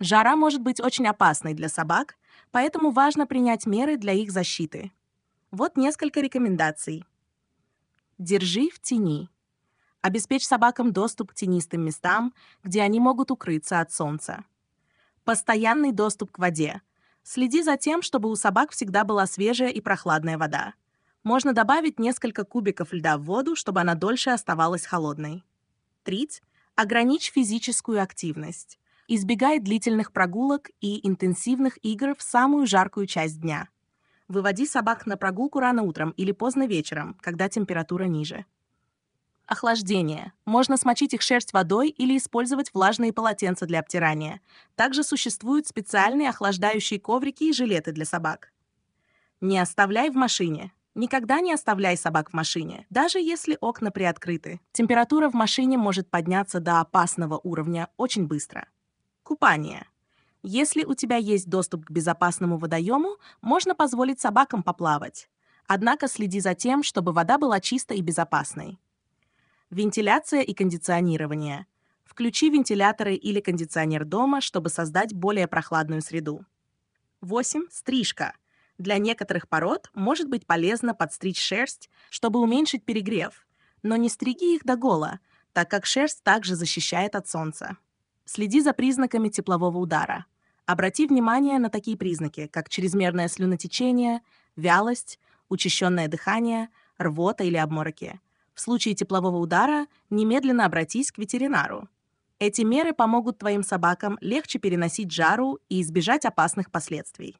Жара может быть очень опасной для собак, поэтому важно принять меры для их защиты. Вот несколько рекомендаций. Держи в тени. Обеспечь собакам доступ к тенистым местам, где они могут укрыться от солнца. Постоянный доступ к воде. Следи за тем, чтобы у собак всегда была свежая и прохладная вода. Можно добавить несколько кубиков льда в воду, чтобы она дольше оставалась холодной. Трить. Ограничь физическую активность избегай длительных прогулок и интенсивных игр в самую жаркую часть дня. Выводи собак на прогулку рано утром или поздно вечером, когда температура ниже. Охлаждение. Можно смочить их шерсть водой или использовать влажные полотенца для обтирания. Также существуют специальные охлаждающие коврики и жилеты для собак. Не оставляй в машине. Никогда не оставляй собак в машине, даже если окна приоткрыты. Температура в машине может подняться до опасного уровня очень быстро. Купание. Если у тебя есть доступ к безопасному водоему, можно позволить собакам поплавать. Однако следи за тем, чтобы вода была чистой и безопасной. Вентиляция и кондиционирование. Включи вентиляторы или кондиционер дома, чтобы создать более прохладную среду. 8. Стрижка. Для некоторых пород может быть полезно подстричь шерсть, чтобы уменьшить перегрев, но не стриги их до гола, так как шерсть также защищает от солнца. Следи за признаками теплового удара. Обрати внимание на такие признаки, как чрезмерное слюнотечение, вялость, учащенное дыхание, рвота или обмороки. В случае теплового удара немедленно обратись к ветеринару. Эти меры помогут твоим собакам легче переносить жару и избежать опасных последствий.